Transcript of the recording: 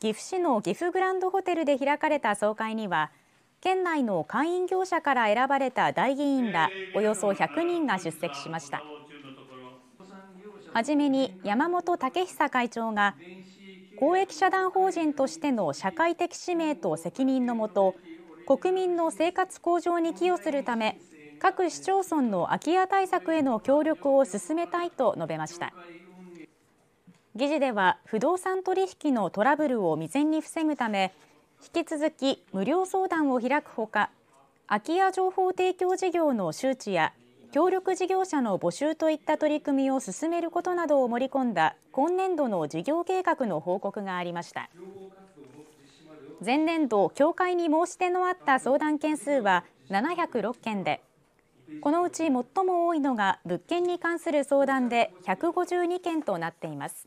岐阜市の岐阜グランドホテルで開かれた総会には県内の会員業者から選ばれた代議員らおよそ100人が出席しましたはじめに山本武久会長が公益社団法人としての社会的使命と責任のもと国民の生活向上に寄与するため各市町村の空き家対策への協力を進めたいと述べました。議事では不動産取引のトラブルを未然に防ぐため引き続き無料相談を開くほか空き家情報提供事業の周知や協力事業者の募集といった取り組みを進めることなどを盛り込んだ今年度の事業計画の報告がありました前年度協会に申し出のあった相談件数は706件でこのうち最も多いのが物件に関する相談で152件となっています。